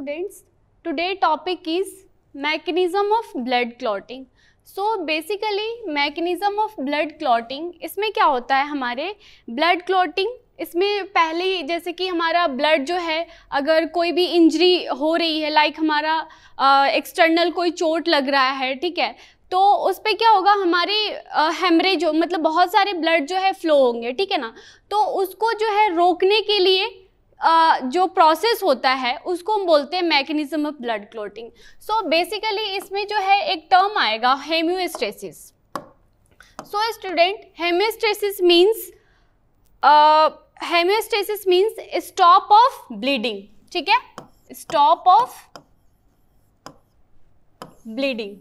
students today topic is mechanism of blood clotting so basically mechanism of blood clotting इसमें क्या होता है हमारे ब्लड क्लॉटिंग इसमें पहले जैसे कि हमारा ब्लड जो है अगर कोई भी इंजरी हो रही है लाइक हमारा एक्सटर्नल कोई चोट लग रहा है ठीक है तो उस पर क्या होगा हमारे हेमरेज हो मतलब बहुत सारे ब्लड जो है फ्लो होंगे ठीक है ना तो उसको जो है रोकने के लिए जो प्रोसेस होता है उसको हम बोलते हैं mechanism of blood clotting so basically इसमें जो है एक टर्म आएगा haemostasis so student haemostasis means haemostasis means stop of bleeding ठीक है stop of bleeding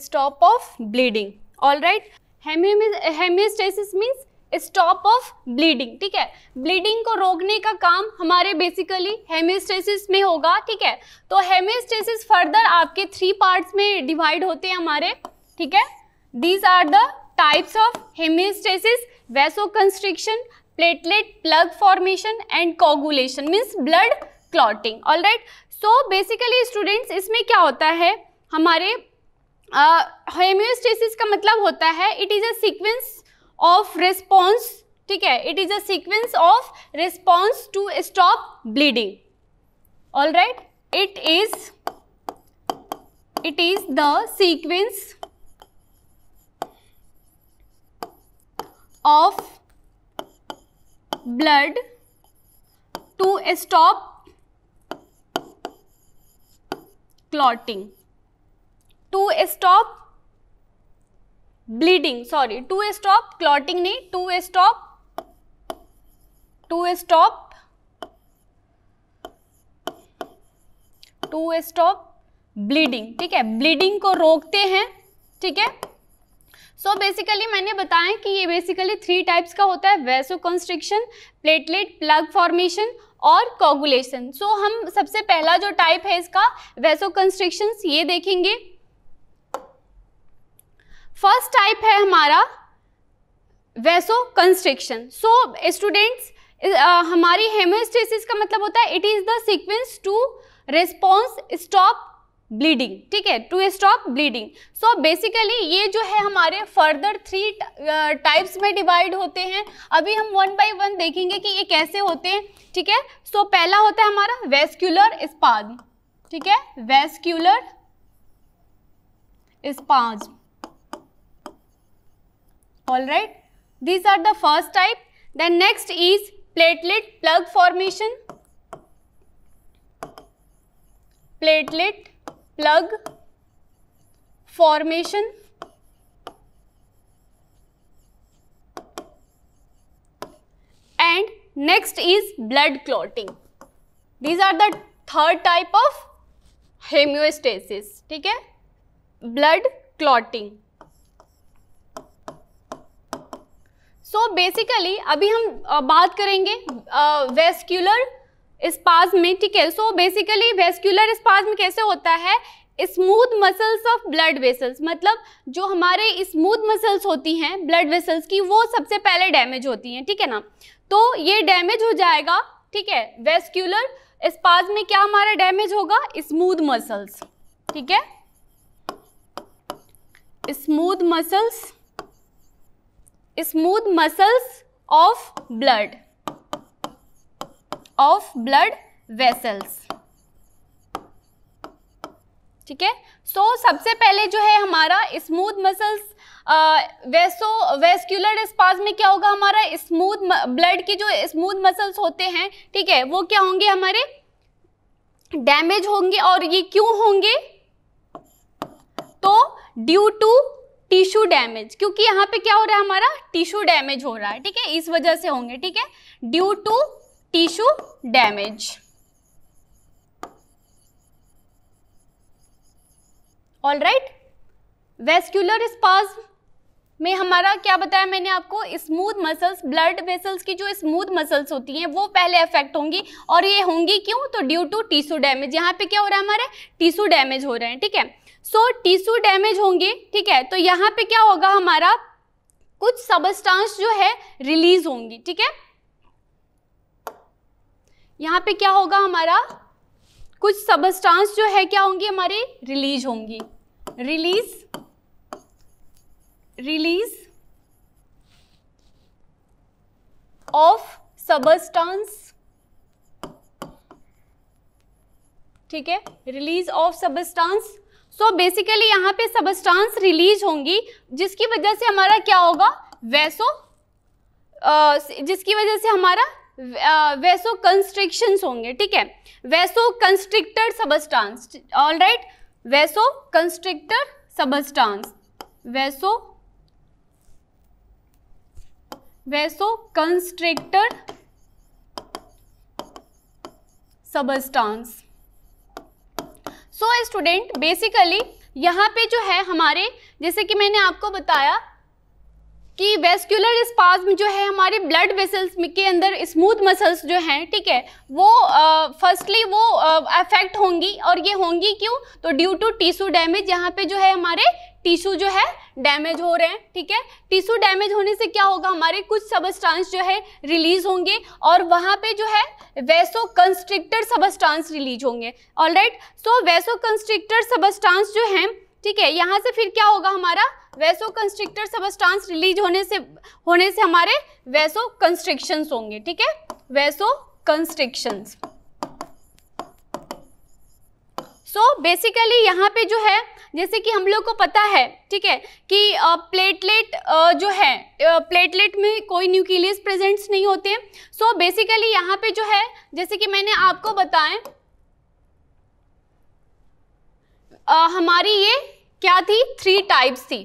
stop of bleeding all right haemostasis means stop of bleeding ठीक है ब्लीडिंग को रोकने का काम हमारे बेसिकली हेमियोस्टेसिस में होगा ठीक है तो हेमियोस्टेसिस फर्दर आपके थ्री पार्ट्स में डिवाइड होते हैं हमारे ठीक है these are the types of haemostasis constriction platelet plug formation and coagulation means blood clotting all right so basically students इसमें क्या होता है हमारे होम्योस्टेसिस uh, का मतलब होता है it is a sequence of response ठीक है it is a sequence of response to stop bleeding all right it is it is the sequence of blood to stop clotting to stop bleeding sorry to stop clotting नहीं to stop to stop to stop bleeding ठीक है bleeding को रोकते हैं ठीक है so so basically मैंने बताया कि ये बेसिकली थ्री टाइप्स का होता है vasoconstriction platelet plug formation और कोगुलेशन सो so, हम सबसे पहला जो टाइप है इसका वैसो कंस्ट्रिक्शन ये देखेंगे फर्स्ट टाइप है हमारा वैसो कंस्ट्रिक्शन सो स्टूडेंट्स हमारी हेमोस्टेसिस का मतलब होता है it is the sequence to response stop bleeding ठीक है to stop bleeding so basically ये जो है हमारे फर्दर थ्री टाइप्स में डिवाइड होते हैं अभी हम वन बाई वन देखेंगे कि ये कैसे होते हैं ठीक है सो so, पहला होता है हमारा वेस्क्यूलर स्पाज ठीक है vascular spasm Alright, these are the first type. Then next is platelet plug formation. Platelet plug formation. And next is blood clotting. These are the third type of hemostasis. Okay, blood clotting. So so basically अभी हम बात करेंगे vascular में ठीक है so basically vascular में कैसे होता है smooth muscles of blood vessels मतलब जो हमारे स्मूथ मसल्स होती हैं ब्लड वेसल्स की वो सबसे पहले डैमेज होती हैं ठीक है ना तो ये डैमेज हो जाएगा ठीक है वेस्क्यूलर स्पाज में क्या हमारा डैमेज होगा स्मूथ मसल्स ठीक है smooth muscles smooth muscles of blood of blood vessels ठीक है सो सबसे पहले जो है हमारा smooth muscles vaso vascular spasm में क्या होगा हमारा स्मूथ ब्लड के जो स्मूथ मसल्स होते हैं ठीक है वो क्या होंगे हमारे डैमेज होंगे और ये क्यों होंगे तो ड्यू टू टिश्यू डैमेज क्योंकि यहाँ पे क्या हो रहा है हमारा टिश्यू डैमेज हो रहा है ठीक है इस वजह से होंगे ठीक है due to tissue damage all right vascular spasm में हमारा क्या बताया मैंने आपको स्मूथ मसल्स ब्लड वेसल्स की जो स्मूथ मसल्स होती हैं वो पहले अफेक्ट होंगी और ये होंगी क्यों तो ड्यू टू टिश्यू डैमेज यहाँ पे क्या हो रहा है हमारे टिश्यू डैमेज हो रहे हैं ठीक है सो टिश्यू डैमेज होंगे ठीक है तो यहाँ पे क्या होगा हमारा कुछ सबस्टांस जो है रिलीज होंगी ठीक है यहाँ पे क्या होगा हमारा कुछ सबस्टांस जो है क्या होंगी हमारे रिलीज होंगी रिलीज रिलीज ऑफ सबस्टांस ठीक है release of substance so basically यहाँ पे सबस्टांस रिलीज होंगी जिसकी वजह से हमारा क्या होगा वैसो जिसकी वजह से हमारा वैसो कंस्ट्रिक्शन होंगे ठीक है vasoconstrictor substance all right vasoconstrictor substance vaso vasoconstrictor substance so student basically यहाँ पे जो है हमारे जैसे कि मैंने आपको बताया कि वेस्क्यूलर स्पाज्म जो है हमारे ब्लड वेसल्स के अंदर स्मूथ मसल्स जो हैं ठीक है वो फर्स्टली वो अफेक्ट होंगी और ये होंगी क्यों तो ड्यू टू टिश्यू डैमेज यहाँ पे जो है हमारे टिश्यू जो है डैमेज हो रहे हैं ठीक है टिश्यू डैमेज होने से क्या होगा हमारे कुछ सबस्टांस जो है रिलीज होंगे और वहाँ पे जो है वैसो कंस्ट्रिक्टर सबस्टांस रिलीज होंगे all right so vasoconstrictor substance जो है ठीक है यहाँ से फिर क्या होगा हमारा वैसो कंस्ट्रिक्टर सबस्टांस रिलीज होने से होने से हमारे वैसो कंस्ट्रिक्शंस होंगे ठीक है वैसो कंस्ट्रिक्शंस सो बेसिकली यहाँ पे जो है जैसे कि हम लोग को पता है ठीक है कि प्लेटलेट जो है प्लेटलेट में कोई न्यूक्लियस प्रेजेंट्स नहीं होते सो बेसिकली यहाँ पे जो है जैसे कि मैंने आपको बताएं हमारी ये क्या थी थ्री टाइप्स थी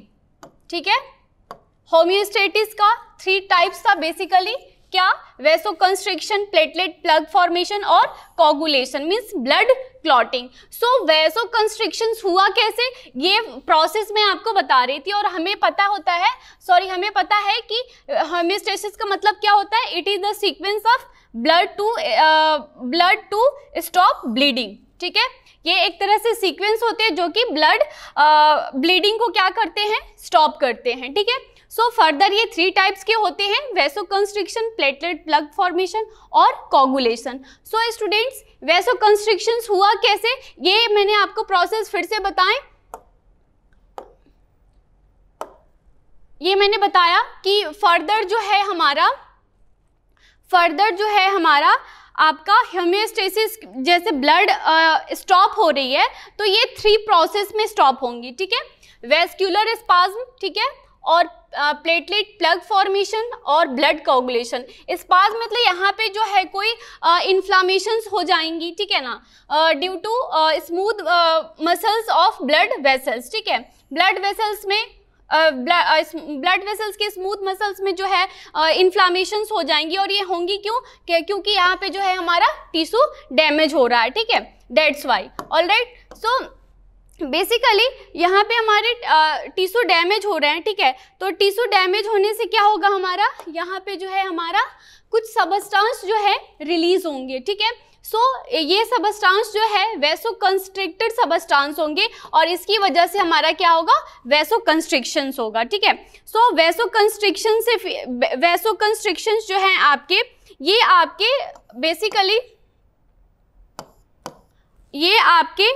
ठीक है होम्योस्टेटिस का थ्री टाइप्स था बेसिकली क्या vasoconstriction platelet plug formation और coagulation means blood clotting so vasoconstriction हुआ कैसे ये प्रोसेस मैं आपको बता रही थी और हमें पता होता है सॉरी हमें पता है कि होम्योस्टेसिस का मतलब क्या होता है it is the sequence of blood to blood to stop bleeding ठीक है ये एक तरह से सीक्वेंस होते हैं जो कि ब्लड ब्लीडिंग को क्या करते हैं स्टॉप करते हैं ठीक है सो फर्दर ये थ्री टाइप्स के होते हैं vasoconstriction platelet plug formation और coagulation so students vasoconstriction हुआ कैसे ये मैंने आपको प्रोसेस फिर से बताएं ये मैंने बताया कि फर्दर जो है हमारा फर्दर जो है हमारा आपका होम्योस्टेसिस जैसे ब्लड स्टॉप हो रही है तो ये थ्री प्रोसेस में स्टॉप होंगी ठीक है वेस्क्यूलर स्पाज्म ठीक है और प्लेटलेट प्लग फॉर्मेशन और ब्लड कोगुलेशन स्पाज मतलब यहाँ पे जो है कोई इन्फ्लामेशंस हो जाएंगी ठीक है ना due to smooth muscles of blood vessels ठीक है ब्लड वेसल्स में ब्लड वेसल्स के स्मूथ मसल्स में जो है इन्फ्लामेशंस हो जाएंगी और ये होंगी क्यों क्योंकि यहाँ पे जो है हमारा टिश्यू डैमेज हो रहा है ठीक है that's why all right so basically यहाँ पे हमारे टिश्यू डैमेज हो रहे हैं ठीक है तो टिश्यू डैमेज होने से क्या होगा हमारा यहाँ पे जो है हमारा कुछ सबस्टांस जो है रिलीज होंगे ठीक है सो so, ये सबस्टांस जो है वैसो कंस्ट्रिक्टेड सबस्टांस होंगे और इसकी वजह से हमारा क्या होगा वैसो कंस्ट्रिक्शंस होगा ठीक है सो so, वैसो कंस्ट्रिक्शन से वैसो कंस्ट्रिक्शंस जो है आपके ये आपके बेसिकली ये आपके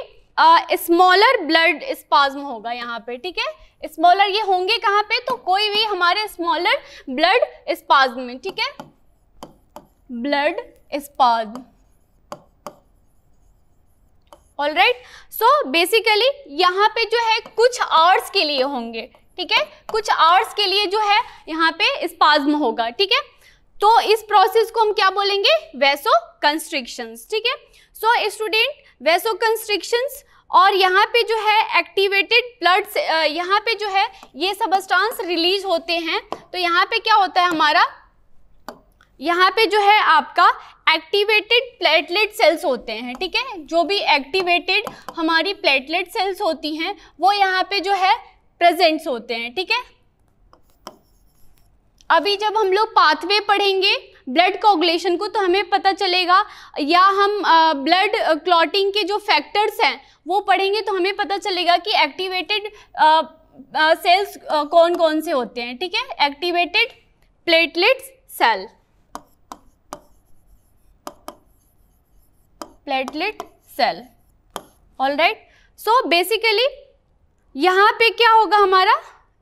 स्मॉलर ब्लड स्पाज्म होगा यहाँ पे ठीक है स्मॉलर ये होंगे कहाँ पे तो कोई भी हमारे स्मॉलर ब्लड स्पाज्म में ठीक है blood spasm all right so basically यहाँ पे जो है कुछ आवर्स के लिए होंगे ठीक है कुछ आवर्स के लिए जो है यहाँ पे स्पाज्म होगा ठीक है तो इस प्रोसेस को हम क्या बोलेंगे वैसो कंस्ट्रिक्शंस ठीक है सो स्टूडेंट वैसो कंस्ट्रिक्शंस और यहाँ पे जो है एक्टिवेटेड ब्लड यहाँ पे जो है ये सबस्टांस रिलीज होते हैं तो यहाँ पे क्या होता है हमारा यहाँ पे जो है आपका एक्टिवेटेड प्लेटलेट सेल्स होते हैं ठीक है जो भी एक्टिवेटेड हमारी प्लेटलेट सेल्स होती हैं वो यहाँ पे जो है प्रेजेंट्स होते हैं ठीक है अभी जब हम लोग पाथवे पढ़ेंगे ब्लड कोगुलेशन को तो हमें पता चलेगा या हम ब्लड क्लॉटिंग के जो फैक्टर्स हैं वो पढ़ेंगे तो हमें पता चलेगा कि एक्टिवेटेड सेल्स कौन कौन से होते हैं ठीक है activated platelets cell platelet cell all right so basically यहाँ पे क्या होगा हमारा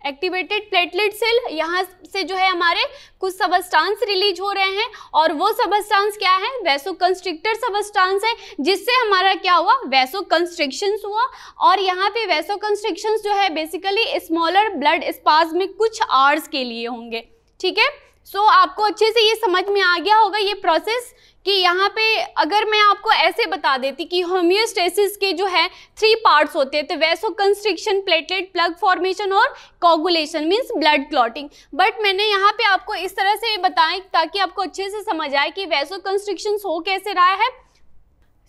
एक्टिवेटेड प्लेटलेट सेल यहाँ से जो है हमारे कुछ सबस्टांस रिलीज हो रहे हैं और वो सबस्टांस क्या है वैसो कंस्ट्रिक्टर सबस्टांस है जिससे हमारा क्या हुआ वैसो कंस्ट्रिक्शंस हुआ और यहाँ पे वैसो कंस्ट्रिक्शंस जो है बेसिकली स्मॉलर ब्लड स्पाज में कुछ आवर्स के लिए होंगे ठीक है सो आपको अच्छे से ये समझ में आ गया होगा ये प्रोसेस कि यहाँ पे अगर मैं आपको ऐसे बता देती कि होम्योस्टेसिस के जो है थ्री पार्ट्स होते हैं तो vasoconstriction platelet plug formation और coagulation means blood clotting but मैंने यहाँ पे आपको इस तरह से बताएं ताकि आपको अच्छे से समझ आए कि वैसो कंस्ट्रिक्शन हो कैसे रहा है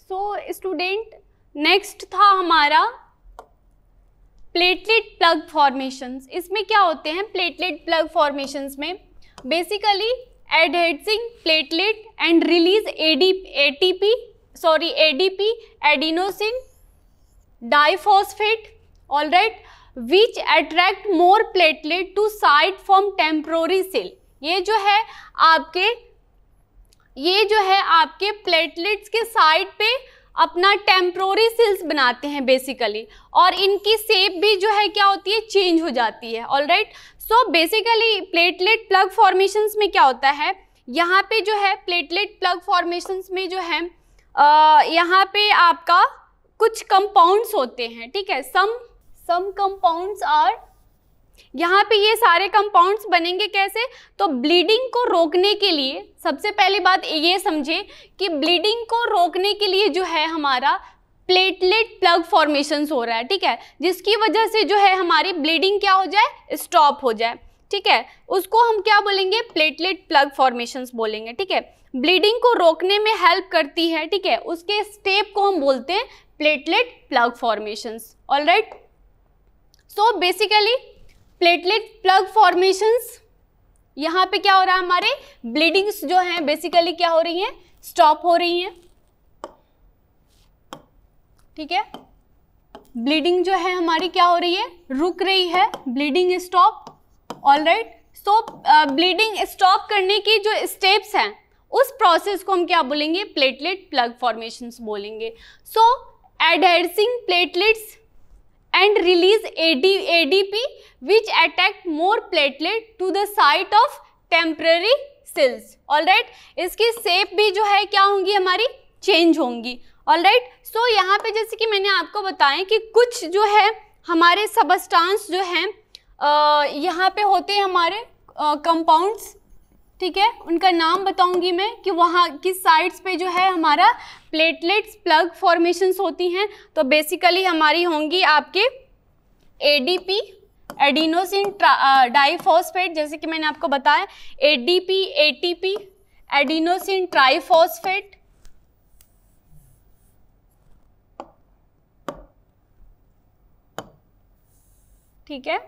सो स्टूडेंट नेक्स्ट था हमारा प्लेटलेट प्लग फॉर्मेशन इसमें क्या होते हैं प्लेटलेट प्लग फॉर्मेशंस में basically adhering platelet and release AD A ATP sorry ADP adenosine diphosphate all right which attract more platelet to site from temporary cell ये जो है आपके ये जो है आपके प्लेटलेट्स के साइड पे अपना टेम्प्रोरी सिल्स बनाते हैं बेसिकली और इनकी सेप भी जो है क्या होती है चेंज हो जाती है all right so basically platelet plug formations में क्या होता है यहाँ पे जो है प्लेटलेट प्लग फॉर्मेशंस में जो है यहाँ पे आपका कुछ कंपाउंड्स होते हैं ठीक है सम सम कंपाउंड्स आर यहाँ पे ये सारे कंपाउंड्स बनेंगे कैसे तो ब्लीडिंग को रोकने के लिए सबसे पहली बात ये समझें कि ब्लीडिंग को रोकने के लिए जो है हमारा प्लेटलेट प्लग फॉर्मेशन हो रहा है ठीक है जिसकी वजह से जो है हमारी ब्लीडिंग क्या हो जाए स्टॉप हो जाए ठीक है उसको हम क्या बोलेंगे प्लेटलेट प्लग फॉर्मेशन बोलेंगे ठीक है ब्लीडिंग को रोकने में हेल्प करती है ठीक है उसके स्टेप को हम बोलते हैं platelet plug formation all right so basically platelet plug formations यहाँ पे क्या हो रहा है हमारे ब्लीडिंग्स जो हैं बेसिकली क्या हो रही हैं स्टॉप हो रही हैं ठीक है ब्लीडिंग जो है हमारी क्या हो रही है रुक रही है bleeding stop all right so bleeding stop करने की जो स्टेप्स हैं उस प्रोसेस को हम क्या बोलेंगे प्लेटलेट प्लग फॉर्मेशन बोलेंगे so adhering platelets and release A A D D P which attack more platelet to the site of temporary cells all right इसकी सेप भी जो है क्या होंगी हमारी चेंज होंगी ऑल राइट सो यहाँ पे जैसे कि मैंने आपको बताया कि कुछ जो है हमारे सबस्टांस जो हैं यहाँ पे होते हैं हमारे कंपाउंड्स ठीक है उनका नाम बताऊंगी मैं कि वहाँ किस साइड्स पे जो है हमारा प्लेटलेट्स प्लग फॉर्मेशंस होती हैं तो बेसिकली हमारी होंगी आपके एडीपी एडिनोसिन डाइफॉस्फेट जैसे कि मैंने आपको बताया एडीपी एटीपी एडिनोसिन ट्राइफॉस्फेट ठीक है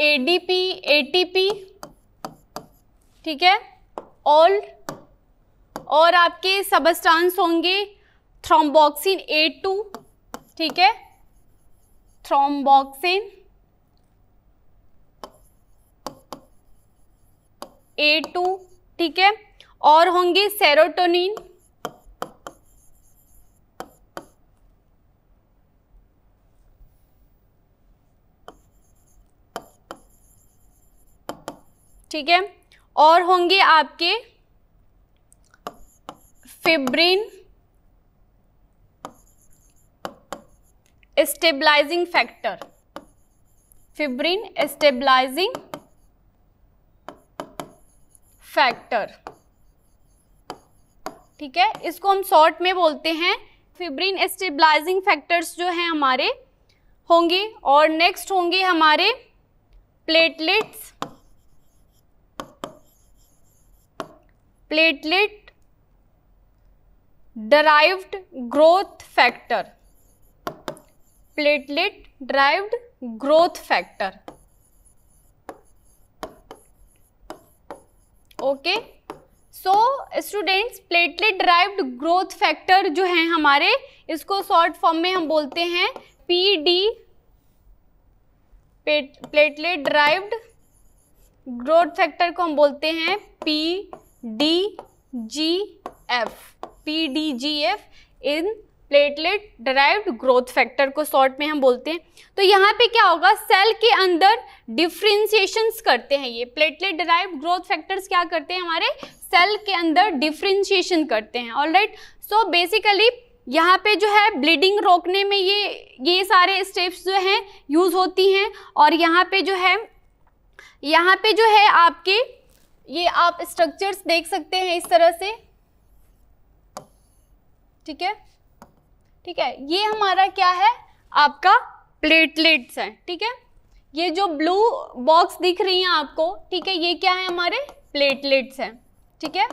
एडीपी एटीपी ठीक है ऑल और आपके सबस्टांस होंगे थ्रोम्बॉक्सिन ए टू ठीक है थ्रोम्बॉक्सिन ए टू ठीक है और होंगे सेरोटोनिन ठीक है और होंगे आपके fibrin stabilizing factor fibrin stabilizing factor ठीक है इसको हम शॉर्ट में बोलते हैं फिब्रिन स्टेबलाइजिंग फैक्टर्स जो हैं हमारे होंगे और नेक्स्ट होंगे हमारे platelets platelet derived growth factor platelet derived growth factor okay so students platelet derived growth factor जो है हमारे इसको शॉर्ट फॉर्म में हम बोलते हैं P D platelet derived growth factor को हम बोलते हैं P D G F P D G F इन प्लेटलेट डराइव्ड ग्रोथ फैक्टर को शॉर्ट में हम बोलते हैं तो यहाँ पे क्या होगा सेल के अंदर डिफ्रेंशिएशन करते हैं ये प्लेटलेट डराइव्ड ग्रोथ फैक्टर्स क्या करते हैं हमारे सेल के अंदर डिफ्रेंशिएशन करते हैं ऑल राइट सो बेसिकली यहाँ पे जो है ब्लीडिंग रोकने में ये ये सारे स्टेप्स जो हैं यूज़ होती हैं और यहाँ पे जो है यहाँ पे जो है आपके ये आप स्ट्रक्चर्स देख सकते हैं इस तरह से ठीक है ठीक है ये हमारा क्या है आपका प्लेटलेट्स है ठीक है ये जो ब्लू बॉक्स दिख रही हैं आपको ठीक है ये क्या है हमारे प्लेटलेट्स हैं ठीक है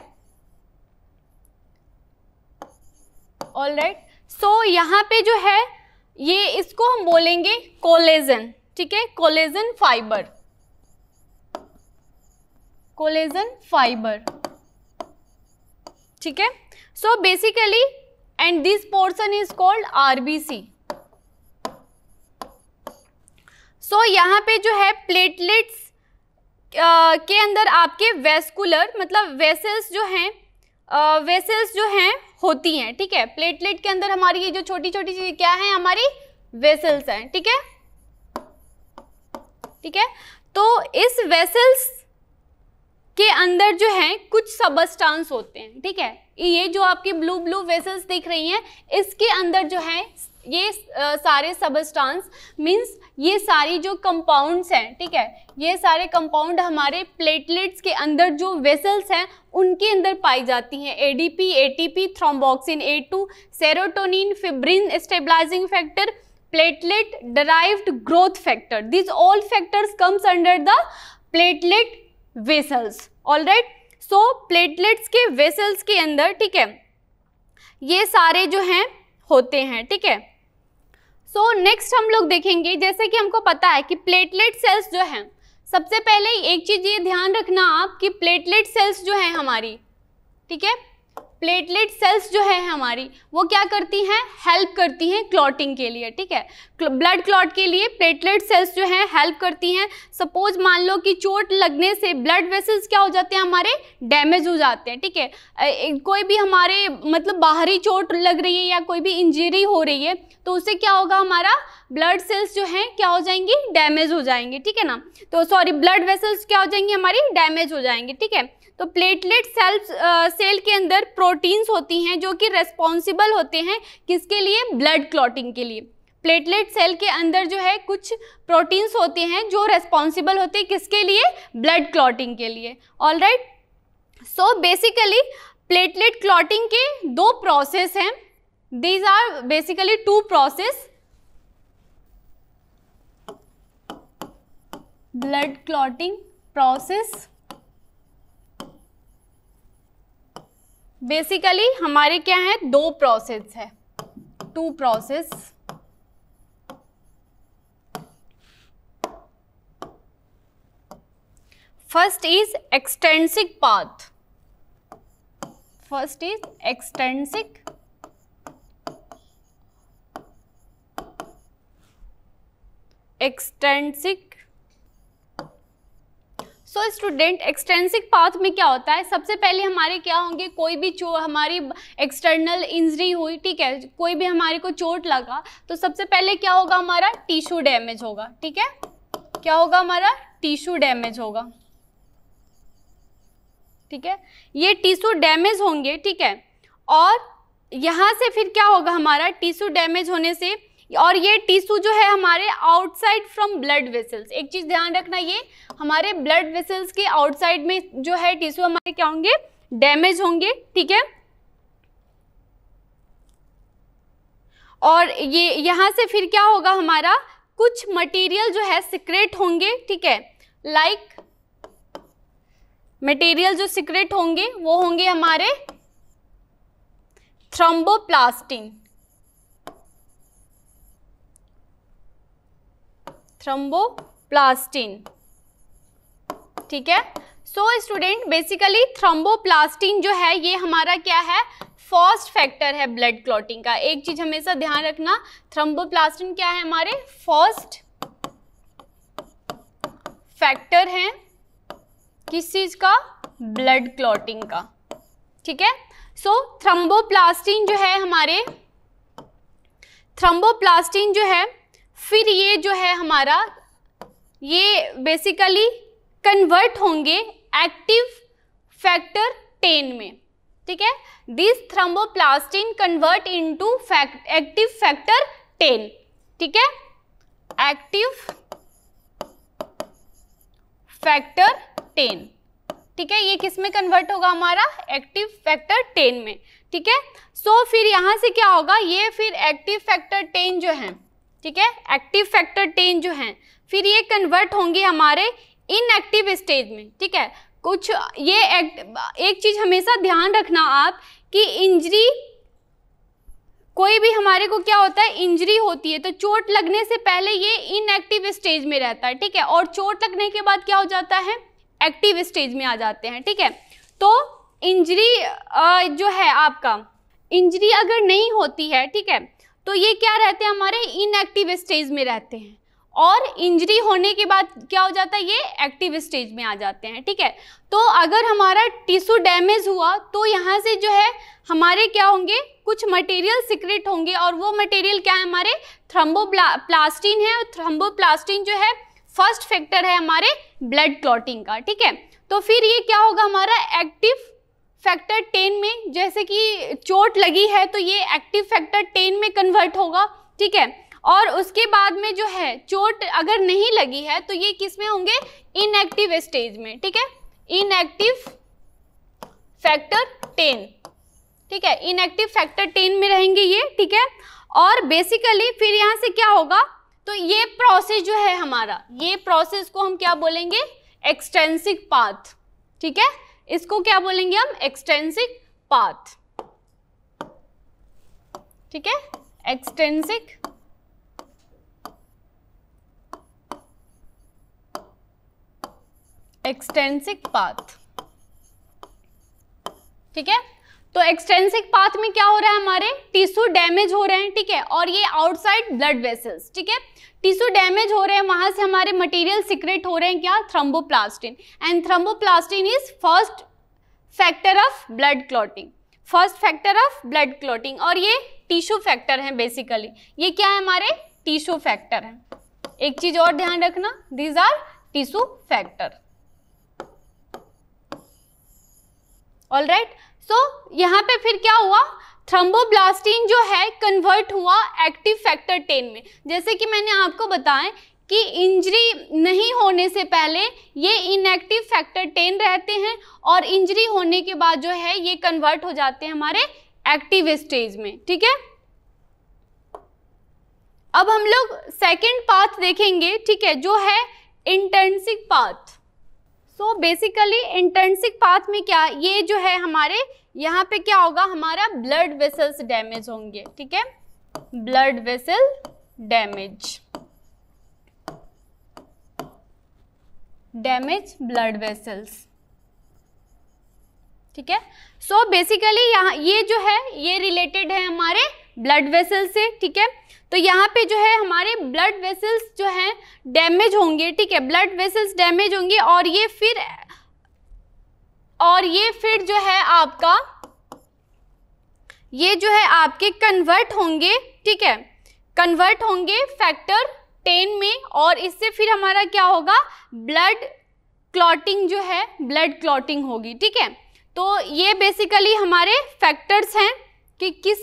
ऑल राइट सो यहाँ पे जो है ये इसको हम बोलेंगे कोलेजन ठीक है कोलेजन फाइबर कोलेजन फाइबर ठीक है so basically and this portion is called RBC so यहां पे जो है प्लेटलेट्स Uh, के अंदर आपके वेस्कुलर मतलब वेसल्स जो हैं वेसल्स uh, जो हैं होती हैं ठीक है प्लेटलेट के अंदर हमारी ये जो छोटी छोटी चीज़ क्या है हमारी वेसल्स हैं ठीक है ठीक है तो इस वेसल्स के अंदर जो है कुछ सबस्टांस होते हैं ठीक है ये जो आपकी ब्लू ब्लू वेसल्स दिख रही हैं इसके अंदर जो है ये सारे सबस्टांस मीन्स ये सारी जो कंपाउंड्स हैं ठीक है ये सारे कंपाउंड हमारे प्लेटलेट्स के अंदर जो वेसल्स हैं उनके अंदर पाई जाती हैं ADP ATP thromboxane A two serotonin fibrin stabilizing factor platelet derived growth factor these all factors comes under the platelet vessels all right so platelets के वेसल्स के अंदर ठीक है ये सारे जो हैं होते हैं ठीक है सो नेक्स्ट हम लोग देखेंगे जैसे कि हमको पता है कि प्लेटलेट सेल्स जो हैं सबसे पहले एक चीज़ ये ध्यान रखना आप कि प्लेटलेट सेल्स जो हैं हमारी ठीक है प्लेटलेट सेल्स जो है हमारी वो क्या करती हैं हेल्प करती हैं क्लॉटिंग के लिए ठीक है ब्लड क्लॉट के लिए प्लेटलेट सेल्स जो है हेल्प करती हैं सपोज मान लो कि चोट लगने से ब्लड वेसल्स क्या हो जाते हैं हमारे डैमेज हो जाते हैं ठीक है कोई भी हमारे मतलब बाहरी चोट लग रही है या कोई भी इंजरी हो रही है तो उससे क्या होगा हमारा ब्लड सेल्स जो हैं क्या हो जाएंगी डैमेज हो जाएंगे ठीक है ना तो सॉरी ब्लड वेसल्स क्या हो जाएंगी हमारी डैमेज हो जाएंगे ठीक है तो प्लेटलेट सेल्स सेल के अंदर प्रोटीन्स होती हैं जो कि रेस्पॉन्सिबल होते हैं किसके लिए ब्लड क्लॉटिंग के लिए प्लेटलेट सेल के अंदर जो है कुछ प्रोटीन्स होते हैं जो रेस्पॉन्सिबल होते हैं किसके लिए ब्लड क्लॉटिंग के लिए all right so basically platelet clotting के दो प्रोसेस हैं these are basically two process blood clotting process basically हमारे क्या है दो प्रोसेस है two process first is extrinsic path first is extrinsic extrinsic so student extrinsic path में क्या होता है सबसे पहले हमारे क्या होंगे कोई भी चो हमारी एक्सटर्नल इंजरी हुई ठीक है कोई भी हमारे को चोट लगा तो सबसे पहले क्या होगा हमारा टिश्यू डैमेज होगा ठीक है क्या होगा हमारा टिश्यू डैमेज होगा ठीक है ये टिश्यू डैमेज होंगे ठीक है और यहाँ से फिर क्या होगा हमारा टिश्यू डैमेज होने से और ये टिश्यू जो है हमारे आउटसाइड फ्रॉम ब्लड वेसल्स एक चीज़ ध्यान रखना ये हमारे ब्लड वेसल्स के आउटसाइड में जो है टिश्यू हमारे क्या होंगे डैमेज होंगे ठीक है और ये यहां से फिर क्या होगा हमारा कुछ मटेरियल जो है सिक्रेट होंगे ठीक है लाइक मटेरियल जो सिक्रेट होंगे वो होंगे हमारे थ्रम्बोप्लास्टिन थ्रम्बोप्लास्टिन ठीक है सो स्टूडेंट बेसिकली थ्रम्बोप्लास्टिन जो है ये हमारा क्या है फर्स्ट फैक्टर है ब्लड क्लॉटिंग का एक चीज हमेशा ध्यान रखना थ्रम्बोप्लास्टिन क्या है हमारे फर्स्ट फैक्टर है किस चीज का ब्लड क्लॉटिंग का ठीक है सो थ्रम्बोप्लास्टिन जो है हमारे थ्रम्बोप्लास्टिन जो है फिर ये जो है हमारा ये बेसिकली कन्वर्ट होंगे एक्टिव फैक्टर टेन में ठीक है this thromboplastin convert into active factor ten ठीक है एक्टिव फैक्टर टेन ठीक है ये किस में कन्वर्ट होगा हमारा एक्टिव फैक्टर टेन में ठीक है सो फिर यहां से क्या होगा ये फिर एक्टिव फैक्टर टेन जो है ठीक है एक्टिव फैक्टर टेन जो हैं फिर ये कन्वर्ट होंगे हमारे इनएक्टिव स्टेज में ठीक है कुछ ये एक, एक चीज़ हमेशा ध्यान रखना आप कि इंजरी कोई भी हमारे को क्या होता है इंजरी होती है तो चोट लगने से पहले ये इनएक्टिव स्टेज में रहता है ठीक है और चोट लगने के बाद क्या हो जाता है एक्टिव स्टेज में आ जाते हैं ठीक है तो इंजरी जो है आपका इंजरी अगर नहीं होती है ठीक है तो ये क्या रहते हैं हमारे इनएक्टिव स्टेज में रहते हैं और इंजरी होने के बाद क्या हो जाता है ये एक्टिव स्टेज में आ जाते हैं ठीक है तो अगर हमारा टिश्यू डैमेज हुआ तो यहाँ से जो है हमारे क्या होंगे कुछ मटेरियल सिक्रेट होंगे और वो मटेरियल क्या है हमारे प्लास्टिन है और प्लास्टिन जो है फर्स्ट फैक्टर है हमारे ब्लड क्लॉटिंग का ठीक है तो फिर ये क्या होगा हमारा एक्टिव फैक्टर टेन में जैसे कि चोट लगी है तो ये एक्टिव फैक्टर टेन में कन्वर्ट होगा ठीक है और उसके बाद में जो है चोट अगर नहीं लगी है तो ये किस में होंगे इनएक्टिव स्टेज में ठीक है इनएक्टिव फैक्टर टेन ठीक है इनएक्टिव फैक्टर टेन में रहेंगे ये ठीक है और बेसिकली फिर यहाँ से क्या होगा तो ये प्रोसेस जो है हमारा ये प्रोसेस को हम क्या बोलेंगे एक्सटेंसिक पाथ ठीक है इसको क्या बोलेंगे हम एक्सटेंसिक पाथ ठीक है एक्सटेंसिक एक्सटेंसिक पाथ ठीक है तो एक्सटेंसिक पाथ में क्या हो रहा है हमारे टिश्यू डैमेज हो रहे हैं ठीक है और ये आउटसाइड ब्लड वेसल्स ठीक है टिश्यू डैमेज हो रहे हैं वहां से हमारे मटेरियल सिक्रेट हो रहे हैं क्या thromboplastin and thromboplastin is first factor of blood clotting first factor of blood clotting और ये टिश्यू फैक्टर हैं बेसिकली ये क्या है हमारे टिश्यू फैक्टर हैं एक चीज और ध्यान रखना these are tissue factor all right so so, यहाँ पे फिर क्या हुआ थ्रम्बोब्लास्टिन जो है कन्वर्ट हुआ एक्टिव फैक्टर टेन में जैसे कि मैंने आपको बताया कि इंजरी नहीं होने से पहले ये इनएक्टिव फैक्टर टेन रहते हैं और इंजरी होने के बाद जो है ये कन्वर्ट हो जाते हैं हमारे एक्टिव स्टेज में ठीक है अब हम लोग सेकेंड पाथ देखेंगे ठीक है जो है intrinsic path so basically intrinsic path में क्या ये जो है हमारे यहाँ पे क्या होगा हमारा ब्लड वेसल्स डैमेज होंगे ठीक है blood vessel damage damage blood vessels ठीक है सो बेसिकली यहाँ ये जो है ये रिलेटेड है हमारे ब्लड वेसल से ठीक है तो यहाँ पे जो है हमारे ब्लड वेसल्स जो हैं डैमेज होंगे ठीक है ब्लड वेसल्स डैमेज होंगे और ये फिर और ये फिर जो है आपका ये जो है आपके कन्वर्ट होंगे ठीक है कन्वर्ट होंगे फैक्टर टेन में और इससे फिर हमारा क्या होगा ब्लड क्लॉटिंग जो है ब्लड क्लॉटिंग होगी ठीक है तो ये बेसिकली हमारे फैक्टर्स हैं कि किस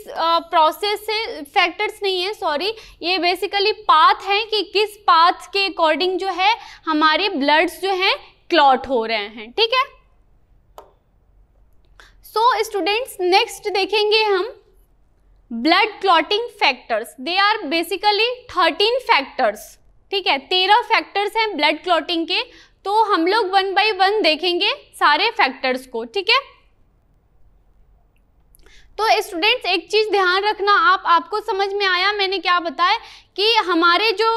प्रोसेस से फैक्टर्स नहीं है सॉरी ये बेसिकली पाथ है कि किस पाथ के अकॉर्डिंग जो है हमारे ब्लड्स जो हैं क्लॉट हो रहे हैं ठीक है सो स्टूडेंट्स नेक्स्ट देखेंगे हम blood clotting factors they are basically thirteen factors ठीक है तेरह फैक्टर्स हैं ब्लड क्लॉटिंग के तो हम लोग वन बाई वन देखेंगे सारे फैक्टर्स को ठीक है तो स्टूडेंट्स एक चीज़ ध्यान रखना आप आपको समझ में आया मैंने क्या बताया कि हमारे जो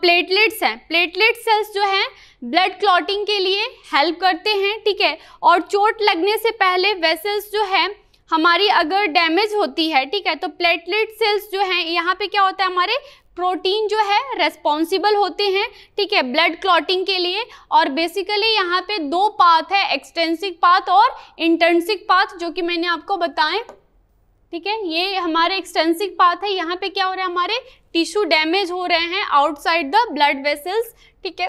प्लेटलेट्स हैं प्लेटलेट सेल्स जो हैं ब्लड क्लॉटिंग के लिए हेल्प करते हैं ठीक है और चोट लगने से पहले वेसल्स जो है हमारी अगर डैमेज होती है ठीक है तो प्लेटलेट सेल्स जो हैं यहाँ पे क्या होता है हमारे प्रोटीन जो है रेस्पॉन्सिबल होते हैं ठीक है ब्लड क्लॉटिंग के लिए और बेसिकली यहाँ पे दो पाथ है एक्सटेंसिक पाथ और इंटेंसिक पाथ जो कि मैंने आपको बताएं ठीक है ये हमारे एक्सटेंसिव पाथ है यहाँ पे क्या हो रहा है हमारे टिश्यू डैमेज हो रहे हैं आउटसाइड द ब्लड वेसल्स ठीक है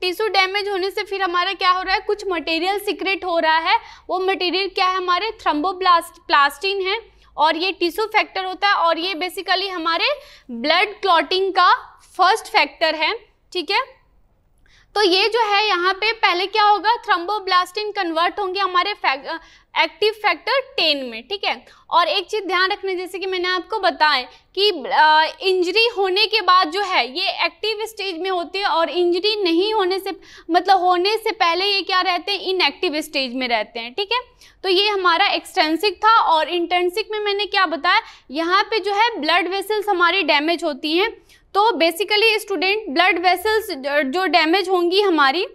टिश्यू डैमेज होने से फिर हमारा क्या हो रहा है कुछ मटेरियल सिक्रेट हो रहा है वो मटेरियल क्या है हमारे थ्रम्बोब्लास्ट प्लास्टिन है और ये टिश्यू फैक्टर होता है और ये बेसिकली हमारे ब्लड क्लॉटिंग का फर्स्ट फैक्टर है ठीक है तो ये जो है यहाँ पे पहले क्या होगा थ्रम्बोब्लास्टिन कन्वर्ट होंगे हमारे एक्टिव फैक्टर टेन में ठीक है और एक चीज़ ध्यान रखना जैसे कि मैंने आपको बताया कि इंजरी होने के बाद जो है ये एक्टिव स्टेज में होती है और इंजरी नहीं होने से मतलब होने से पहले ये क्या रहते हैं इनएक्टिव स्टेज में रहते हैं ठीक है तो ये हमारा एक्सटेंसिक था और इंटेंसिक में मैंने क्या बताया यहाँ पे जो है ब्लड वेसल्स हमारी डैमेज होती हैं तो बेसिकली स्टूडेंट ब्लड वेसल्स जो डैमेज होंगी हमारी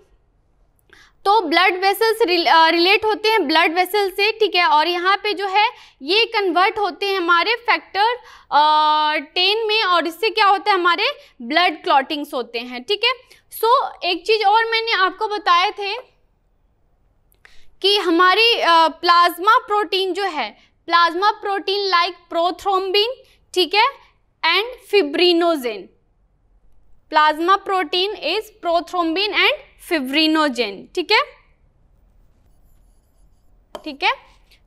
तो ब्लड वेसल्स रिलेट होते हैं ब्लड वेसल से ठीक है और यहाँ पे जो है ये कन्वर्ट होते हैं हमारे फैक्टर टेन uh, में और इससे क्या होता है हमारे ब्लड क्लॉटिंग्स होते हैं ठीक है सो so, एक चीज़ और मैंने आपको बताए थे कि हमारी प्लाज्मा uh, प्रोटीन जो है प्लाज्मा प्रोटीन लाइक प्रोथ्रोम्बिन ठीक है and fibrinogen plasma protein is prothrombin and fibrinogen ठीक है ठीक है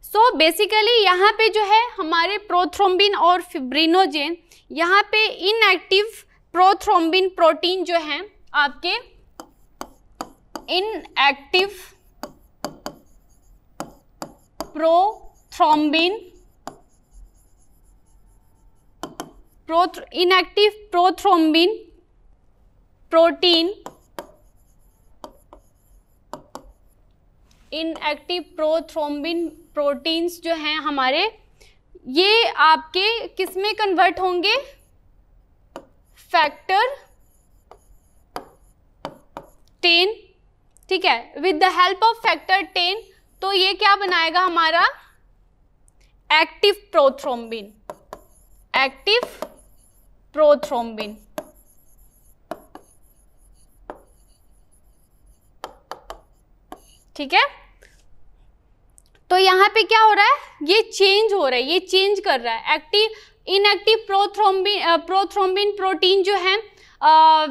सो so बेसिकली यहाँ पे जो है हमारे प्रोथ्रोम्बिन और फिब्रीनोजेन यहाँ पे इनएक्टिव प्रोथ्रोम्बिन प्रोटीन जो है आपके inactive prothrombin inactive prothrombin protein inactive prothrombin proteins जो हैं हमारे ये आपके किस में कन्वर्ट होंगे फैक्टर टेन ठीक है with the help of factor ten तो ये क्या बनाएगा हमारा एक्टिव प्रोथ्रोम्बिन एक्टिव प्रोथ्रोम्बिन ठीक है तो यहां पे क्या हो रहा है ये चेंज हो रहा है ये चेंज कर रहा है active inactive prothrombin prothrombin protein जो है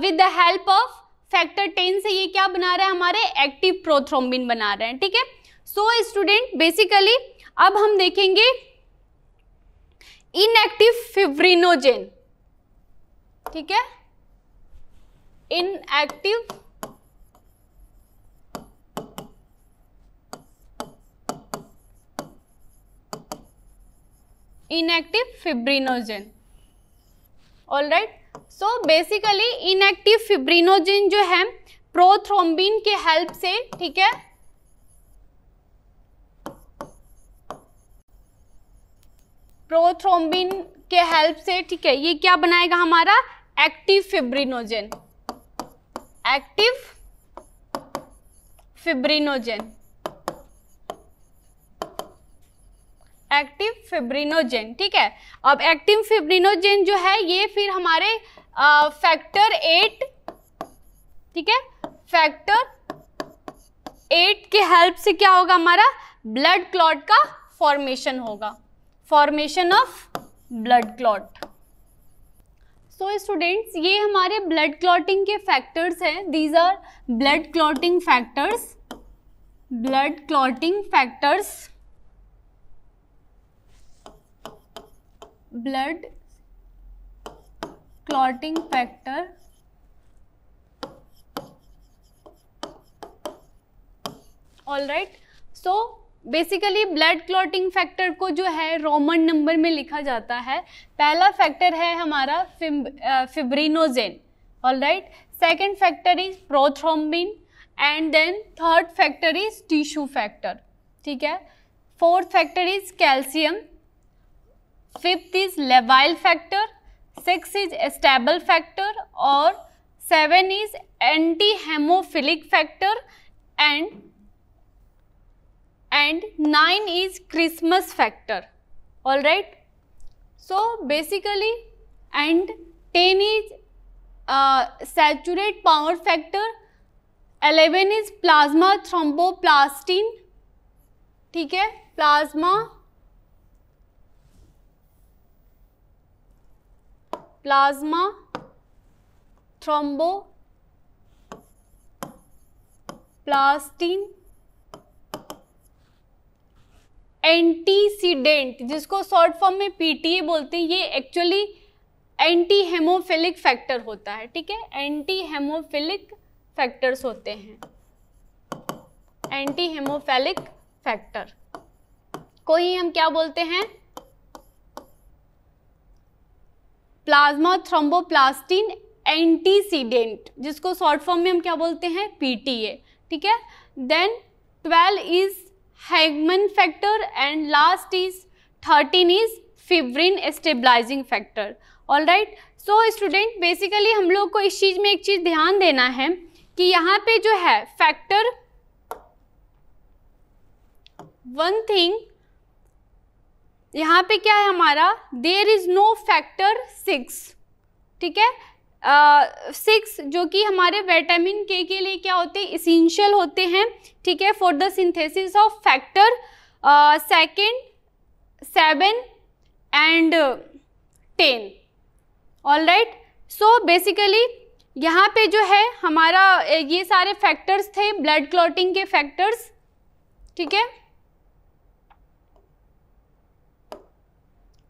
with the help of factor ten से ये क्या बना रहा है हमारे एक्टिव प्रोथ्रोम्बिन बना रहे हैं ठीक है सो स्टूडेंट बेसिकली अब हम देखेंगे इनएक्टिव फिब्रिनोजेन ठीक है inactive inactive fibrinogen all right so basically inactive fibrinogen जो है प्रोथ्रोम्बिन के हेल्प से ठीक है प्रोथ्रोम्बिन के हेल्प से ठीक है ये क्या बनाएगा हमारा active fibrinogen active fibrinogen active fibrinogen ठीक है अब एक्टिव फिब्रिनोजेन जो है ये फिर हमारे फैक्टर एट ठीक है फैक्टर एट के हेल्प से क्या होगा हमारा ब्लड क्लॉट का फॉर्मेशन होगा formation of blood clot so students ये हमारे ब्लड क्लॉटिंग के फैक्टर्स हैं these are blood clotting factors blood clotting factors blood clotting factor all right so basically blood clotting factor को जो है रोमन नंबर में लिखा जाता है पहला फैक्टर है हमारा fibrinogen all right second factor is prothrombin and then third factor is tissue factor ठीक है fourth factor is calcium fifth is लेवाइल factor six is stable factor और seven is anti hemophilic factor and and 9 is Christmas factor alright. So basically and 10 is uh, saturate power factor 11 is plasma thromboplastin ठीक है plasma thromboplastin antecedent जिसको short form में PTA बोलते हैं ये actually anti hemophilic factor होता है ठीक है एंटी हेमोफिलिक फैक्टर्स होते हैं एंटी हेमोफिलिक फैक्टर को ही हम क्या बोलते हैं प्लाज्मा थ्रोम्बोप्लास्टिन एंटीसीडेंट जिसको शॉर्ट फॉर्म में हम क्या बोलते हैं पीटीए ठीक है then twelve is Hagman factor and last is thirteen is fibrin stabilizing factor all right so student basically हम लोग को इस चीज़ में एक चीज़ ध्यान देना है कि यहाँ पे जो है फैक्टर वन थिंग यहाँ पे क्या है हमारा there is no factor six ठीक है सिक्स जो कि हमारे विटामिन के के लिए क्या होते हैं इसेंशियल होते हैं ठीक है for the synthesis of factor second seven and ten all right so basically यहाँ पे जो है हमारा ये सारे फैक्टर्स थे ब्लड क्लॉटिंग के फैक्टर्स ठीक है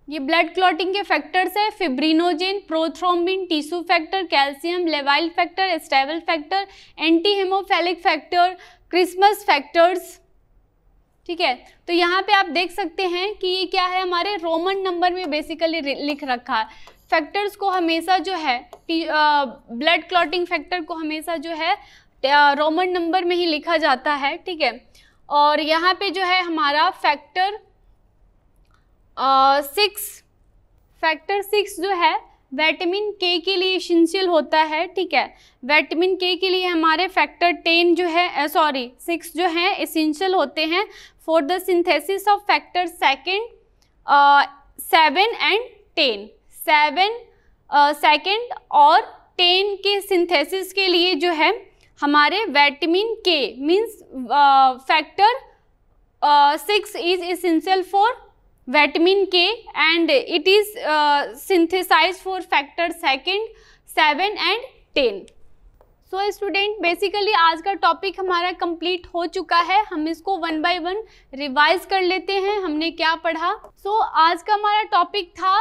ये ब्लड क्लॉटिंग के फैक्टर्स है fibrinogen prothrombin tissue factor calcium लेवाइल factor stable factor anti hemophilic factor Christmas factors ठीक है तो यहाँ पे आप देख सकते हैं कि ये क्या है हमारे रोमन नंबर में बेसिकली लिख रखा है फैक्टर्स को हमेशा जो है ब्लड क्लॉटिंग फैक्टर को हमेशा जो है रोमन नंबर में ही लिखा जाता है ठीक है और यहाँ पे जो है हमारा फैक्टर सिक्स फैक्टर सिक्स जो है वैटामिन के के लिए इसेंशियल होता है ठीक है वैटामिन के के लिए हमारे फैक्टर टेन जो है सॉरी सिक्स जो है इसेंशियल होते हैं for the synthesis of factor second seven and ten seven second और टेन के सिंथेसिस के लिए जो है हमारे vitamin K means factor six is essential for vitamin K and it is synthesize for factor second seven and ten so student basically आज का topic हमारा कंप्लीट हो चुका है हम इसको वन बाय वन रिवाइज कर लेते हैं हमने क्या पढ़ा सो so, आज का हमारा टॉपिक था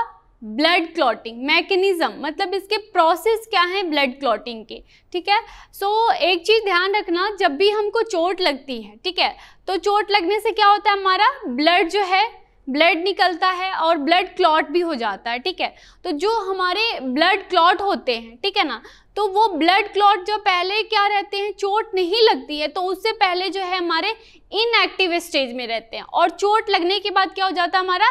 ब्लड क्लॉटिंग मैकेनिज्म मतलब इसके प्रोसेस क्या हैं ब्लड क्लॉटिंग के ठीक है सो so, एक चीज़ ध्यान रखना जब भी हमको चोट लगती है ठीक है तो चोट लगने से क्या होता है हमारा ब्लड जो है ब्लड निकलता है और ब्लड क्लॉट भी हो जाता है ठीक है तो जो हमारे ब्लड क्लॉट होते हैं ठीक है ना तो वो ब्लड क्लॉट जो पहले क्या रहते हैं चोट नहीं लगती है तो उससे पहले जो है हमारे इनएक्टिव स्टेज में रहते हैं और चोट लगने के बाद क्या हो जाता है हमारा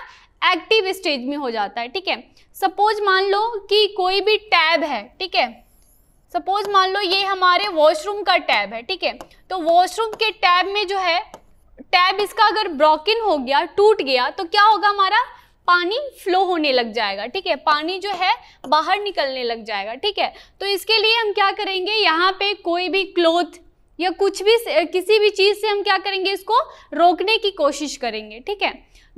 एक्टिव स्टेज में हो जाता है ठीक है सपोज मान लो कि कोई भी टैब है ठीक है सपोज मान लो ये हमारे वॉशरूम का टैब है ठीक है तो वॉशरूम के टैब में जो है टैब इसका अगर ब्रोकन हो गया टूट गया तो क्या होगा हमारा पानी फ्लो होने लग जाएगा ठीक है पानी जो है बाहर निकलने लग जाएगा ठीक है तो इसके लिए हम क्या करेंगे यहाँ पे कोई भी क्लोथ या कुछ भी किसी भी चीज़ से हम क्या करेंगे इसको रोकने की कोशिश करेंगे ठीक है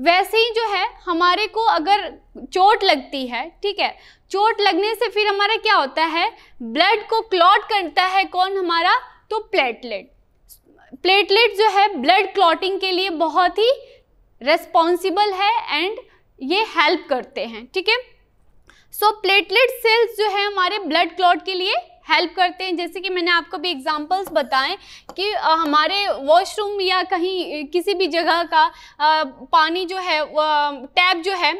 वैसे ही जो है हमारे को अगर चोट लगती है ठीक है चोट लगने से फिर हमारा क्या होता है ब्लड को क्लॉट करता है कौन हमारा तो प्लेटलेट प्लेटलेट जो है ब्लड क्लॉटिंग के लिए बहुत ही रेस्पॉन्सिबल है एंड ये हेल्प करते हैं ठीक है सो प्लेटलेट सेल्स जो है हमारे ब्लड क्लॉट के लिए हेल्प करते हैं जैसे कि मैंने आपको भी एग्जांपल्स बताएं कि हमारे वॉशरूम या कहीं किसी भी जगह का पानी जो है टैप जो है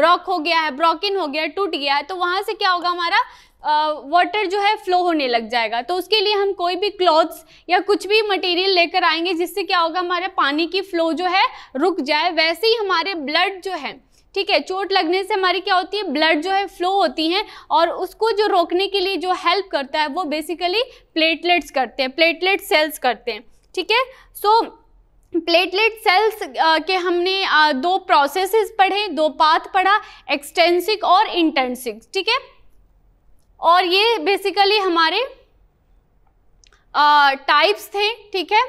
ब्रॉक हो गया है ब्रॉकिन हो गया टूट गया है तो वहाँ से क्या होगा हमारा वाटर जो है फ्लो होने लग जाएगा तो उसके लिए हम कोई भी क्लॉथ्स या कुछ भी मटेरियल लेकर आएंगे जिससे क्या होगा हमारे पानी की फ्लो जो है रुक जाए वैसे ही हमारे ब्लड जो है ठीक है चोट लगने से हमारी क्या होती है ब्लड जो है फ्लो होती हैं और उसको जो रोकने के लिए जो हेल्प करता है वो बेसिकली प्लेटलेट्स करते हैं प्लेटलेट सेल्स करते हैं ठीक है सो प्लेटलेट सेल्स के हमने दो प्रोसेसेस पढ़े दो पाथ पढ़ा एक्सटेंसिक और इंटेंसिक ठीक है और ये बेसिकली हमारे टाइप्स थे ठीक है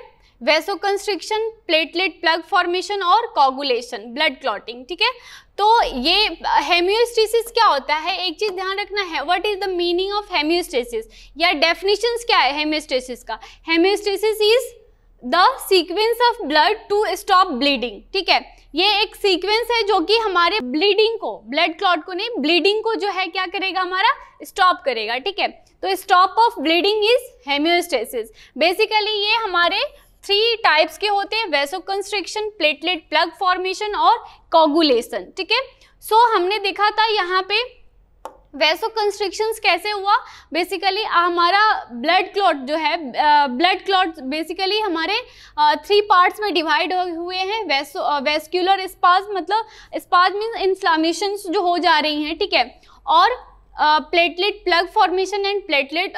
vasoconstriction platelet plug formation और कॉगुलेशन ब्लड क्लॉटिंग ठीक है तो ये हेम्योस्टेसिस क्या होता है एक चीज़ ध्यान रखना है what is the meaning of hemostasis या डेफिनेशंस क्या है हेम्योस्टेसिस का hemostasis is the sequence of blood to stop bleeding ठीक है ये एक सीक्वेंस है जो कि हमारे ब्लीडिंग को ब्लड क्लॉट को नहीं ब्लीडिंग को जो है क्या करेगा हमारा स्टॉप करेगा ठीक है तो stop of bleeding is hemostasis basically ये हमारे थ्री टाइप्स के होते हैं vasoconstriction platelet plug formation और कॉगुलेशन ठीक है सो हमने देखा था यहाँ पे वैसो कंस्ट्रिक्शन कैसे हुआ बेसिकली हमारा ब्लड क्लॉट जो है ब्लड क्लॉट बेसिकली हमारे थ्री पार्ट्स में डिवाइड हुए हैं वेस्क्यूलर स्पाज मतलब स्पाज मीन इंस्लामेशन जो हो जा रही हैं ठीक है और platelet plug formation and platelet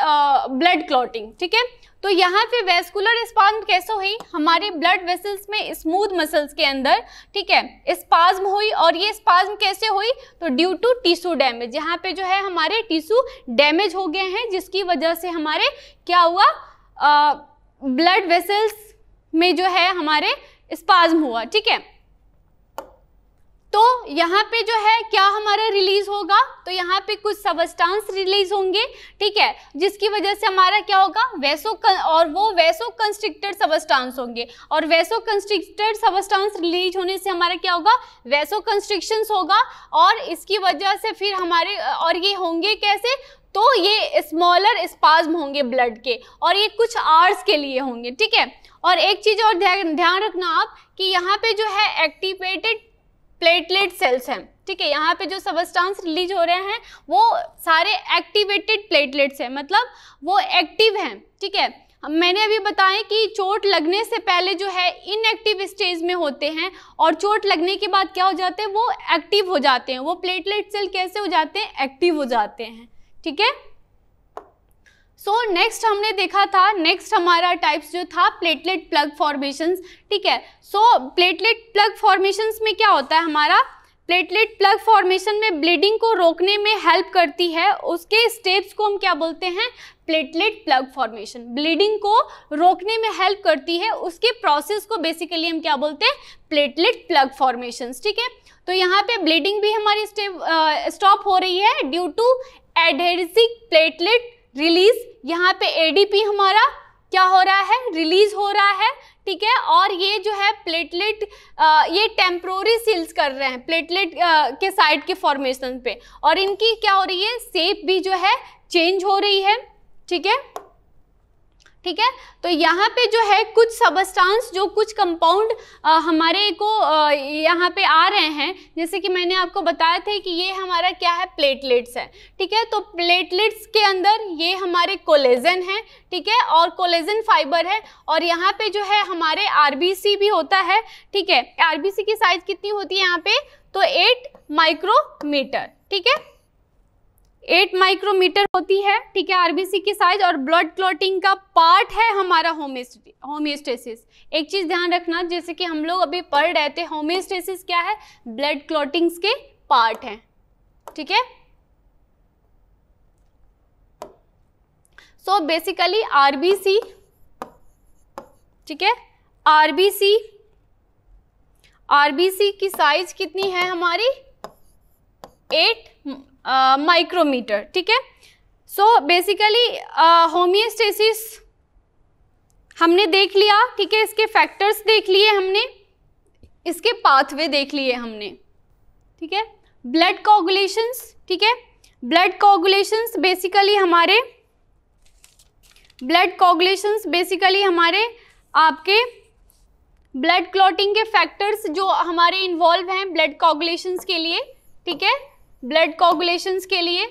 blood clotting ठीक है तो यहाँ पे वेस्कुलर स्पाज कैसे हुई हमारे ब्लड वेसल्स में स्मूथ मसल्स के अंदर ठीक है स्पाज्म हुई और ये स्पाज्म कैसे हुई तो ड्यू टू टिश्यू डैमेज यहाँ पे जो है हमारे टिश्यू डैमेज हो गए हैं जिसकी वजह से हमारे क्या हुआ ब्लड वेसल्स में जो है हमारे स्पाज्म हुआ ठीक है तो यहाँ पे जो है क्या हमारा रिलीज होगा तो यहाँ पे कुछ सबस्टांस रिलीज होंगे ठीक है जिसकी वजह से हमारा क्या होगा वैसो और वो वैसो कंस्ट्रिक्टेड सबस्टांस होंगे और वैसो कंस्ट्रिक्टेड सबस्टांस रिलीज होने से हमारा क्या होगा वैसो कंस्ट्रिक्शन होगा और इसकी वजह से फिर हमारे और ये होंगे कैसे तो ये स्मॉलर स्पाज्म होंगे ब्लड के और ये कुछ आर्स के लिए होंगे ठीक है और एक चीज़ और ध्यान रखना आप कि यहाँ पे जो है एक्टिवेटेड प्लेटलेट सेल्स हैं ठीक है यहाँ पे जो सबस्टांस रिलीज हो रहे हैं वो सारे एक्टिवेटेड प्लेटलेट्स हैं मतलब वो एक्टिव हैं ठीक है मैंने अभी बताया कि चोट लगने से पहले जो है इनएक्टिव स्टेज में होते हैं और चोट लगने के बाद क्या हो जाते हैं वो एक्टिव हो जाते हैं वो प्लेटलेट सेल कैसे हो जाते हैं एक्टिव हो जाते हैं ठीक है सो so, नेक्स्ट हमने देखा था नेक्स्ट हमारा टाइप्स जो था प्लेटलेट प्लग फॉर्मेशन ठीक है सो प्लेटलेट प्लग फॉर्मेशन में क्या होता है हमारा प्लेटलेट प्लग फॉर्मेशन में ब्लीडिंग को रोकने में हेल्प करती है उसके स्टेप्स को हम क्या बोलते हैं प्लेटलेट प्लग फॉर्मेशन ब्लीडिंग को रोकने में हेल्प करती है उसके प्रोसेस को बेसिकली हम क्या बोलते हैं प्लेटलेट प्लग फॉर्मेशन ठीक है तो यहाँ पे ब्लीडिंग भी हमारी स्टॉप हो रही है due to adhesive platelet release यहाँ पे एडीपी हमारा क्या हो रहा है रिलीज हो रहा है ठीक है और ये जो है प्लेटलेट ये टेम्प्रोरी सील्स कर रहे हैं प्लेटलेट के साइड के फॉर्मेशन पे और इनकी क्या हो रही है सेप भी जो है चेंज हो रही है ठीक है ठीक है तो यहाँ पे जो है कुछ सबस्टांस जो कुछ कंपाउंड हमारे को यहाँ पे आ रहे हैं जैसे कि मैंने आपको बताया था कि ये हमारा क्या है प्लेटलेट्स है ठीक है तो प्लेटलेट्स के अंदर ये हमारे कोलेजन है ठीक है और कोलेजन फाइबर है और यहाँ पे जो है हमारे आर भी होता है ठीक है आर की साइज कितनी होती है यहाँ पे तो एट माइक्रोमीटर ठीक है एट माइक्रोमीटर होती है ठीक है आरबीसी की साइज और ब्लड क्लॉटिंग का पार्ट है हमारा होमियोस्टेसिस एक चीज़ ध्यान रखना जैसे कि हम लोग अभी पढ़ रहे थे होमियोस्टेसिस क्या है ब्लड क्लॉटिंग्स के पार्ट है ठीक है सो बेसिकली आरबीसी ठीक है आरबीसी आरबीसी की साइज कितनी है हमारी एट माइक्रोमीटर ठीक है सो बेसिकली होमियोस्टेसिस हमने देख लिया ठीक है इसके फैक्टर्स देख लिए हमने इसके पाथवे देख लिए हमने ठीक है ब्लड कोगुलेशंस ठीक है ब्लड कोगुलेशंस बेसिकली हमारे ब्लड कोगुलेशंस बेसिकली हमारे आपके ब्लड क्लॉटिंग के फैक्टर्स जो हमारे इन्वॉल्व हैं ब्लड कोगुलेशंस के लिए ठीक है ब्लड कोगुलेशंस के लिए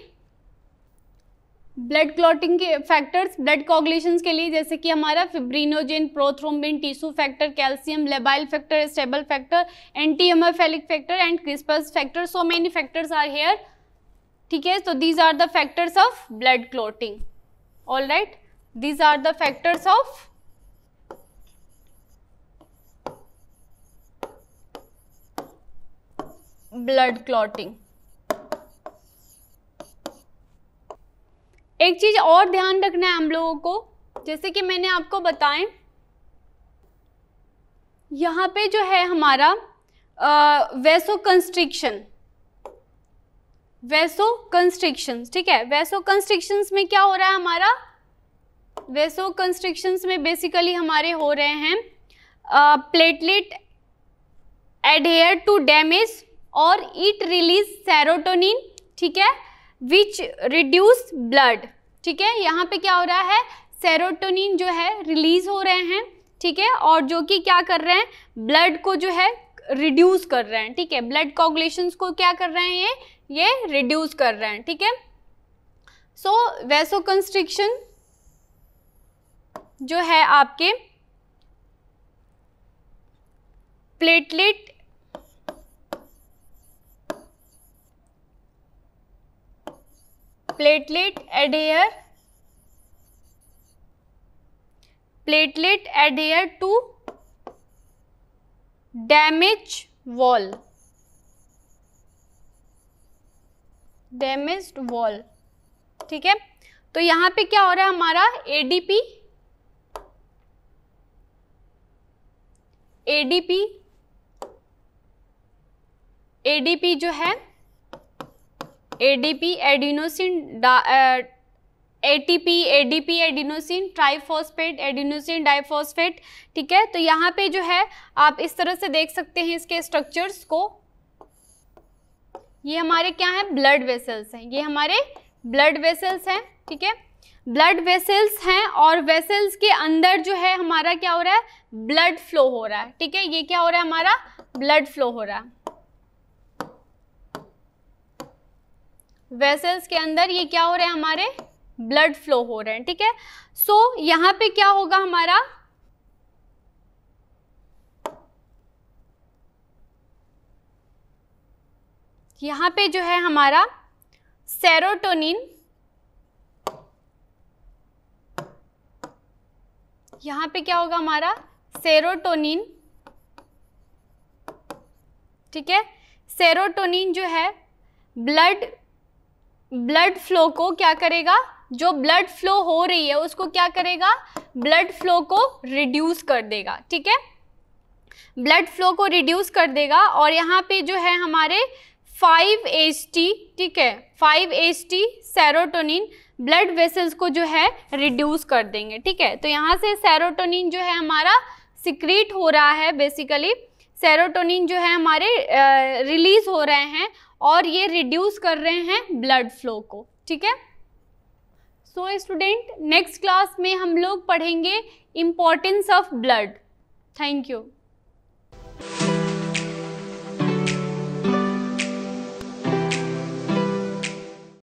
ब्लड क्लॉटिंग के फैक्टर्स ब्लड कोगुलेशंस के लिए जैसे कि हमारा fibrinogen prothrombin tissue factor calcium labile factor stable factor anti hemophilic factor and Christmas factor so many factors are here ठीक है तो these are the factors of blood clotting all right these are the factors of blood clotting एक चीज़ और ध्यान रखना है हम लोगों को जैसे कि मैंने आपको बताएं यहाँ पे जो है हमारा वैसो कंस्ट्रिक्शन वैसो कंस्ट्रिक्शन ठीक है वैसो कंस्ट्रिक्शन में क्या हो रहा है हमारा वैसो कंस्ट्रिक्शन में बेसिकली हमारे हो रहे हैं प्लेटलेट एडहेयर टू डैमेज और इट रिलीज सेरोटोनिन ठीक है विच रिड्यूस ब्लड ठीक है यहाँ पे क्या हो रहा है सेरोटोनिन जो है रिलीज हो रहे हैं ठीक है और जो कि क्या कर रहे हैं ब्लड को जो है रिड्यूस कर रहे हैं ठीक है ब्लड कॉगुलेशन को क्या कर रहे हैं ये ये रिड्यूस कर रहे हैं ठीक है सो वैसो कंस्ट्रिक्शन जो है आपके platelet platelet adhere platelet adhere to damage wall damage wall ठीक है तो यहां पे क्या हो रहा है हमारा एडीपी एडीपी एडीपी जो है ADP adenosine ATP ADP adenosine triphosphate adenosine diphosphate ठीक है तो यहाँ पे जो है आप इस तरह से देख सकते हैं इसके स्ट्रक्चर्स को ये हमारे क्या है ब्लड वेसल्स हैं ये हमारे ब्लड वेसल्स हैं ठीक है ब्लड वेसल्स हैं और वेसल्स के अंदर जो है हमारा क्या हो रहा है ब्लड फ्लो हो रहा है ठीक है ये क्या हो रहा है हमारा ब्लड फ्लो हो रहा है वेसल्स के अंदर ये क्या हो रहे हैं हमारे ब्लड फ्लो हो रहे हैं ठीक है सो so, यहाँ पे क्या होगा हमारा यहाँ पे जो है हमारा सेरोटोनिन यहाँ पे क्या होगा हमारा सेरोटोनिन ठीक है सेरोटोनिन जो है ब्लड ब्लड फ्लो को क्या करेगा जो ब्लड फ्लो हो रही है उसको क्या करेगा ब्लड फ्लो को रिड्यूस कर देगा ठीक है ब्लड फ्लो को रिड्यूस कर देगा और यहाँ पे जो है हमारे फाइव एच टी ठीक है five H T serotonin blood vessels को जो है रिड्यूस कर देंगे ठीक है तो यहाँ से सेरोटोनिन जो है हमारा सिक्रीट हो रहा है बेसिकली सेरोटोनिन जो है हमारे रिलीज़ हो रहे हैं और ये रिड्यूस कर रहे हैं ब्लड फ्लो को ठीक है सो स्टूडेंट नेक्स्ट क्लास में हम लोग पढ़ेंगे importance of blood thank you